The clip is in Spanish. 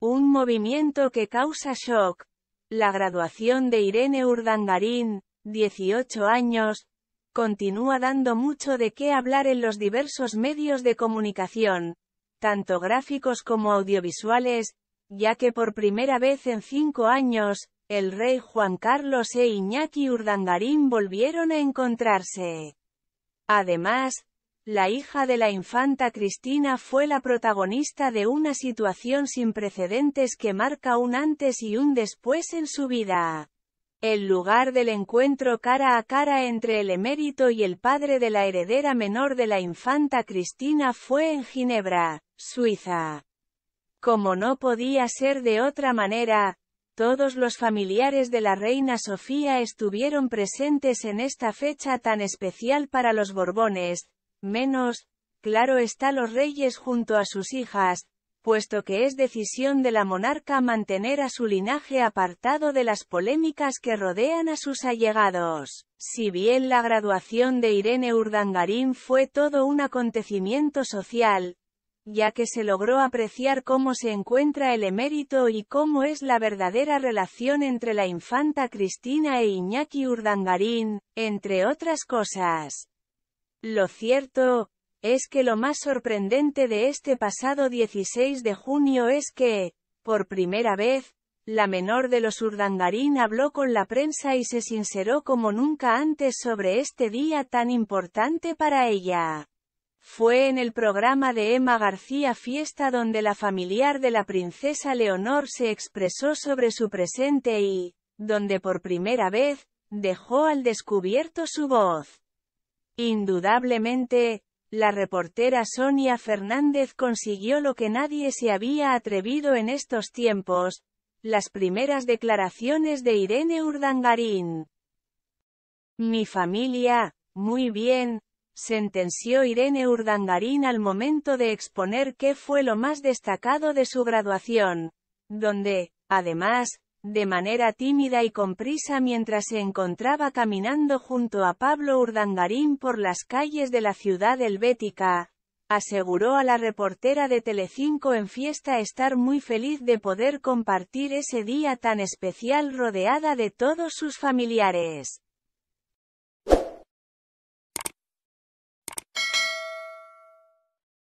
Un movimiento que causa shock. La graduación de Irene Urdangarín, 18 años, continúa dando mucho de qué hablar en los diversos medios de comunicación, tanto gráficos como audiovisuales, ya que por primera vez en cinco años, el rey Juan Carlos e Iñaki Urdangarín volvieron a encontrarse. Además, la hija de la infanta Cristina fue la protagonista de una situación sin precedentes que marca un antes y un después en su vida. El lugar del encuentro cara a cara entre el emérito y el padre de la heredera menor de la infanta Cristina fue en Ginebra, Suiza. Como no podía ser de otra manera, todos los familiares de la reina Sofía estuvieron presentes en esta fecha tan especial para los Borbones, Menos, claro está los reyes junto a sus hijas, puesto que es decisión de la monarca mantener a su linaje apartado de las polémicas que rodean a sus allegados. Si bien la graduación de Irene Urdangarín fue todo un acontecimiento social, ya que se logró apreciar cómo se encuentra el emérito y cómo es la verdadera relación entre la infanta Cristina e Iñaki Urdangarín, entre otras cosas. Lo cierto, es que lo más sorprendente de este pasado 16 de junio es que, por primera vez, la menor de los Urdangarín habló con la prensa y se sinceró como nunca antes sobre este día tan importante para ella. Fue en el programa de Emma García Fiesta donde la familiar de la princesa Leonor se expresó sobre su presente y, donde por primera vez, dejó al descubierto su voz. Indudablemente, la reportera Sonia Fernández consiguió lo que nadie se había atrevido en estos tiempos, las primeras declaraciones de Irene Urdangarín. Mi familia, muy bien, sentenció Irene Urdangarín al momento de exponer qué fue lo más destacado de su graduación, donde, además, de manera tímida y con prisa mientras se encontraba caminando junto a Pablo Urdangarín por las calles de la ciudad helvética, aseguró a la reportera de Telecinco en fiesta estar muy feliz de poder compartir ese día tan especial rodeada de todos sus familiares.